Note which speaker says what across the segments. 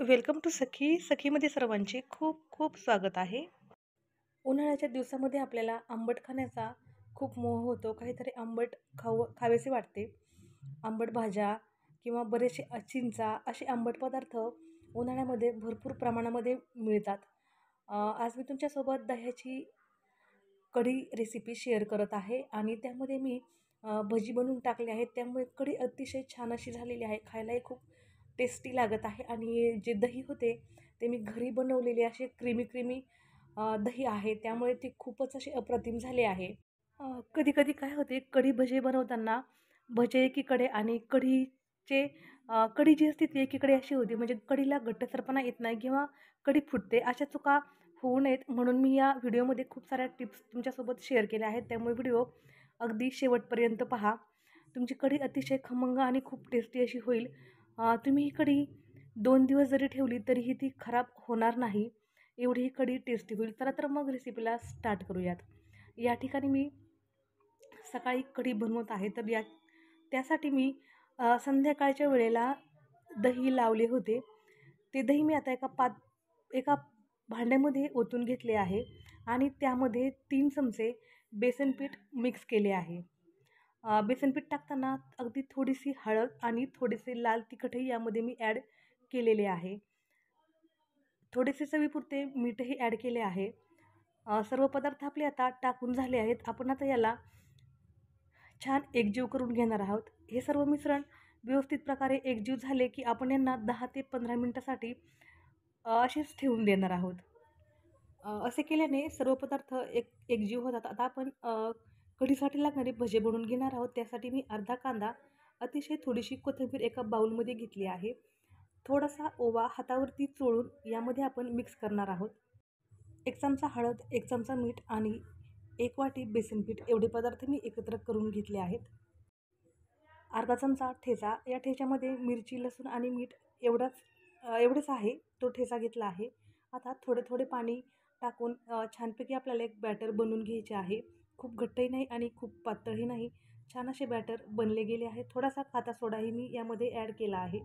Speaker 1: welcome to सखी सखीमध्ये सर्वांचे खूप खूप स्वागत आहे उन्हाळ्याच्या दिवसामध्ये आपल्याला आंबट खाण्याचा खूप मोह होतो काहीतरी आंबट खाव खावेसे वाटते आंबट भाज्या किंवा बरेचसे चिंचा असे आंबट पदार्थ उन्हाळ्यामध्ये भरपूर प्रमाणामध्ये मिळतात आज मी तुमच्यासोबत दह्याची कढी रेसिपी शेअर करत आहे आणि त्यामध्ये मी भजी बनवून टाकली आहे त्यामुळे कढी अतिशय छान अशी झालेली आहे खायलाही खूप टेस्टी लागत आहे आणि जे दही होते ते मी घरी बनवलेले असे क्रीमी क्रीमी दही आहे त्यामुळे ते खूपच असे अप्रतिम झाले आहे कधी कधी काय होते कढी भजे बनवताना भजे एकीकडे आणि कढीचे कढी जी असते ती एकीकडे अशी होती म्हणजे कढीला घट्टसरपणा येत नाही किंवा कढी फुटते अशा चुका होऊ नयेत म्हणून मी या व्हिडिओमध्ये खूप साऱ्या टिप्स तुमच्यासोबत शेअर केल्या आहेत त्यामुळे व्हिडिओ अगदी शेवटपर्यंत पहा तुमची कढी अतिशय खमंग आणि खूप टेस्टी अशी होईल तुम्ही ही कढी दोन दिवस जरी ठेवली तरीही ती खराब होणार नाही एवढी ही कढी टेस्टी होईल चला तर मग रेसिपीला स्टार्ट करूयात या ठिकाणी मी सकाळी कढी बनवत आहे तर या त्यासाठी मी संध्याकाळच्या वेळेला दही लावले होते ते दही मी आता एका पात एका भांड्यामध्ये ओतून घेतले आहे आणि त्यामध्ये तीन चमचे बेसन पीठ मिक्स केले आहे बेसनपीठ टाकताना अगदी थोडीशी हळद आणि थोडेसे लाल तिखटही यामध्ये मी ॲड केलेले आहे थोडेसे चवीपुरते मीठही ॲड केले आहे सर्व पदार्थ आपले आता टाकून झाले आहेत आपण आता याला छान एकजीव करून घेणार आहोत हे सर्व मिश्रण व्यवस्थित प्रकारे एकजीव झाले की आपण यांना दहा ते पंधरा मिनटासाठी असेच ठेवून देणार आहोत असे केल्याने सर्व पदार्थ एक एकजीव होतात आता आपण कढीसाठी लागणारी भजे बनवून घेणार आहोत त्यासाठी मी अर्धा कांदा अतिशय थोडीशी कोथिंबीर एका बाऊलमध्ये घेतली आहे थोडासा ओवा हातावरती चोळून यामध्ये आपण मिक्स करणार आहोत एक चमचा हळद एक चमचा मीठ आणि एक वाटी बेसन पीठ एवढे पदार्थ मी एकत्र करून घेतले आहेत अर्धा चमचा ठेचा या ठेच्यामध्ये मिरची लसूण आणि मीठ एवढाच एवढेच आहे तो ठेचा घेतला आहे आता थोडे थोडे पाणी टाकून छानपैकी आपल्याला एक बॅटर बनवून घ्यायचे आहे खूप घट्टही नाही आणि खूप पातळही नाही छान असे बॅटर बनले गेले आहे थोडासा खाता सोडाही मी यामध्ये ॲड केला आहे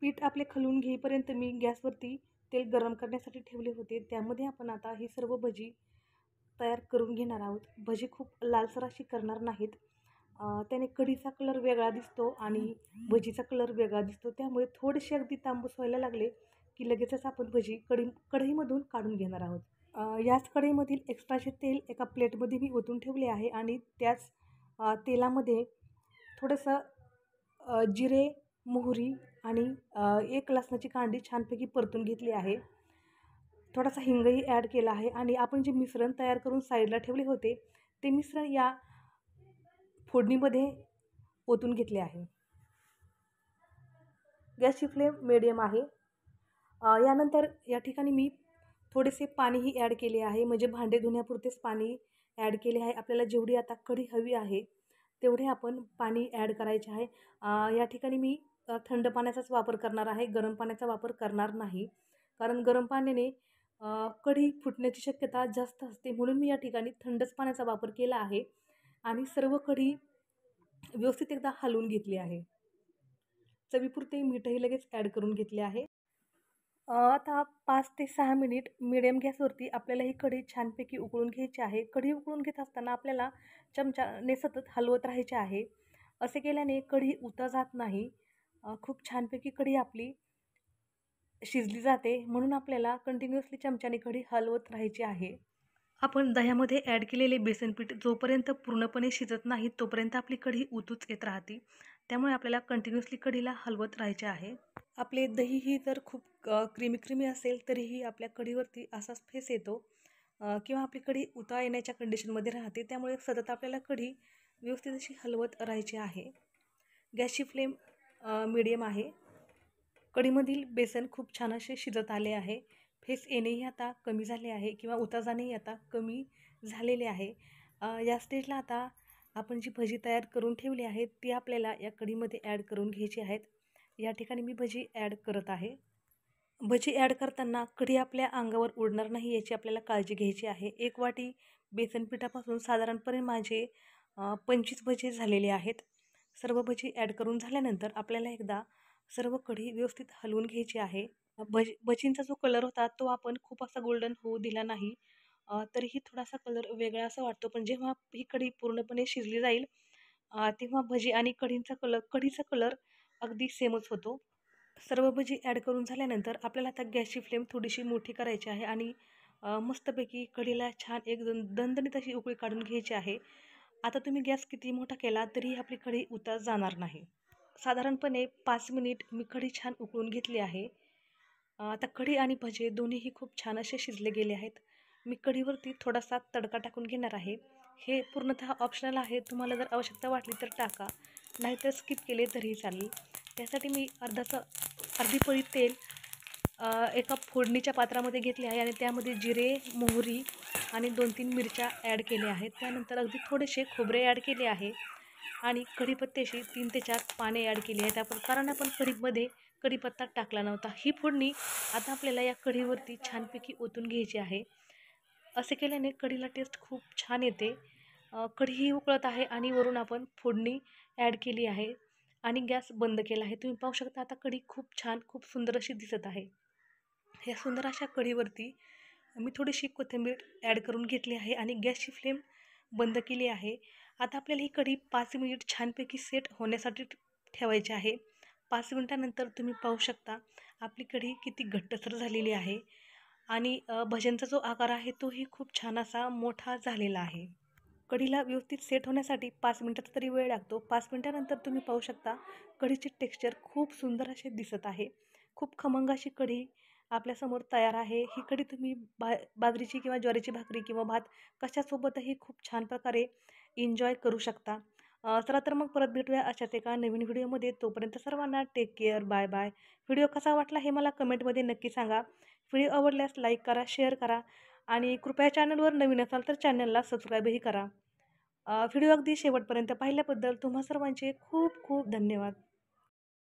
Speaker 1: पीठ आपले खलून घेईपर्यंत मी गॅसवरती तेल गरम करण्यासाठी ठेवले होते त्यामध्ये आपण आता ही सर्व भजी तयार करून घेणार आहोत भजी खूप लालसर अशी करणार नाहीत त्याने कढीचा कलर वेगळा दिसतो आणि भजीचा कलर वेगळा दिसतो त्यामुळे थोडेसे अगदी तांबूस व्हायला लागले की लगेचच आपण भजी कढी कढईमधून काढून घेणार आहोत याच कढईमधील एक्स्ट्राचे तेल एका प्लेटमध्ये मी ओतून ठेवले आहे आणि त्याच तेलामध्ये थोडंसं जिरे मोहरी आणि एक लसणाची कांडी छानपैकी परतून घेतली आहे थोडासा हिंगही ॲड केला आहे आणि आपण जे मिश्रण तयार करून साईडला ठेवले होते ते मिश्रण या फोडणीमध्ये ओतून घेतले आहे गॅसची फ्लेम मीडियम आहे यानंतर या ठिकाणी मी थोडेसे पाणीही ॲड केले आहे म्हणजे भांडे धुण्यापुरतेच पाणी ॲड केले आहे आपल्याला जेवढी आता कढी हवी आहे तेवढे आपण पाणी ॲड करायचे आहे या ठिकाणी मी थंड पाण्याचाच वापर करणार आहे गरम पाण्याचा वापर करणार नाही कारण गरम पाण्याने कढी फुटण्याची शक्यता जास्त असते म्हणून मी या ठिकाणी थंडच पाण्याचा वापर केला आहे आणि सर्व कढी व्यवस्थित एकदा हलवून घेतली आहे चवीपुरते मीठही लगेच ॲड करून घेतले आहे आता पाच ते सहा मिनिट मिडियम गॅसवरती आपल्याला ही कढी छानपैकी उकळून घ्यायची आहे कढी उकळून घेत असताना आपल्याला चमचाने सतत हलवत राहायचे आहे असे केल्याने कढी उतर जात नाही खूप छानपैकी कढी आपली शिजली जाते म्हणून आपल्याला कंटिन्युअसली चमच्याने कढी हलवत राहायची आहे आपण दह्यामध्ये ॲड केलेले बेसनपीठ जोपर्यंत पूर्णपणे शिजत नाही तोपर्यंत आपली कढी उतूच येत राहते त्यामुळे आपल्याला कंटिन्युअसली कढीला हलवत राहायचे आहे आपले दही ही जर खूप क्रीमी क्रीमी असेल तरीही आपल्या कढीवरती असाच फेस येतो किंवा आपली कढी उता येण्याच्या कंडिशनमध्ये राहते त्यामुळे सतत आपल्याला कढी व्यवस्थित अशी हलवत राहायची आहे गॅसची फ्लेम मीडियम आहे कढीमधील बेसन खूप छान असे शिजत आले आहे फेस येणेही आता कमी झाले आहे किंवा उता जाणेही आता कमी झालेले आहे या स्टेजला आता आपण जी भजी तयार करून ठेवली आहे ती आपल्याला या कढीमध्ये ॲड करून घ्यायची आहेत या ठिकाणी मी भजी ॲड करत आहे भजी ॲड करताना कढी आपल्या अंगावर उडणार नाही याची आपल्याला काळजी घ्यायची आहे एक वाटी बेसन पिठापासून साधारणपणे माझे पंचवीस भजे झालेले आहेत सर्व भजी ॲड करून झाल्यानंतर आपल्याला एकदा सर्व कढी व्यवस्थित हलवून घ्यायची आहे भज भजींचा जो कलर होता तो आपण खूप असा गोल्डन होऊ दिला नाही तरीही थोडासा कलर वेगळा असा वाटतो पण जेव्हा ही कढी पूर्णपणे शिजली जाईल तेव्हा भजी आणि कढींचा कलर कढीचा कलर अगदी सेमच होतो सर्व भजी ॲड करून झाल्यानंतर आपल्याला आता गॅसची फ्लेम थोडीशी मोठी करायची आहे आणि मस्तपैकी कढीला छान एक दणदणीत अशी उकळी काढून घ्यायची आहे आता तुम्ही गॅस किती मोठा केला तरीही आपली कढी उतार जाणार नाही साधारणपणे पाच मिनिट मी कढी छान उकळून घेतली आहे आता कढी आणि भजे दोन्हीही खूप छान असे शिजले गेले आहेत मी कढीवरती थोडासा तडका टाकून घेणार आहे हे पूर्णतः ऑप्शनल आहे तुम्हाला जर आवश्यकता वाटली तर टाका नाहीतर स्किप केले तरीही चालेल त्यासाठी मी अर्धाचं अर्धी पळी तेल एका फोडणीच्या पात्रामध्ये घेतले आहे आणि त्यामध्ये जिरे मोहरी आणि दोन तीन मिरच्या ॲड केले आहेत त्यानंतर अगदी थोडेसे खोबरे ॲड केले आहे आणि कढीपत्त्याशी तीन ते चार पाने ॲड केली आहेत आपण कारण आपण कढीमध्ये कढीपत्ता टाकला नव्हता ही फोडणी आता आपल्याला या कढीवरती छानपैकी ओतून घ्यायची आहे असे केल्याने कढीला टेस्ट खूप छान येते कढीही उकळत आहे आणि वरून आपण फोडणी ॲड केली आहे आणि गॅस बंद केला आहे तुम्ही पाहू शकता आता कढी खूप छान खूप सुंदर अशी दिसत आहे ह्या सुंदर अशा कढीवरती मी थोडीशी कोथिंबीर ॲड करून घेतली आहे आणि गॅसची फ्लेम बंद केली आहे आता आपल्याला ही कढी पाच मिनिट छानपैकी सेट होण्यासाठी ठेवायची आहे पाच मिनटानंतर तुम्ही पाहू शकता आपली कढी किती घट्टसर झालेली आहे आणि भजनचा जो आकार आहे तोही खूप छान असा मोठा झालेला आहे कढीला व्यवस्थित सेट होण्यासाठी पाच मिनटाचा तरी वेळ लागतो पाच मिनटानंतर तुम्ही पाहू शकता कढीचे टेक्स्चर खूप सुंदर असे दिसत आहे खूप खमंग अशी कढी आपल्यासमोर तयार आहे ही कढी तुम्ही बा बाजरीची किंवा ज्वारीची भाकरी किंवा भात कशासोबतही खूप छान प्रकारे एन्जॉय करू शकता चला तर मग परत भेटूया अशाच एका नवीन व्हिडिओमध्ये तोपर्यंत सर्वांना take care bye bye video कसा वाटला हे मला कमेंटमध्ये नक्की सांगा व्हिडिओ आवडल्यास लाईक करा शेअर करा आणि कृपया चॅनलवर नवीन असाल तर चॅनलला सबस्क्राईबही करा व्हिडिओ अगदी शेवटपर्यंत पाहिल्याबद्दल तुम्हा सर्वांचे खूप खूप धन्यवाद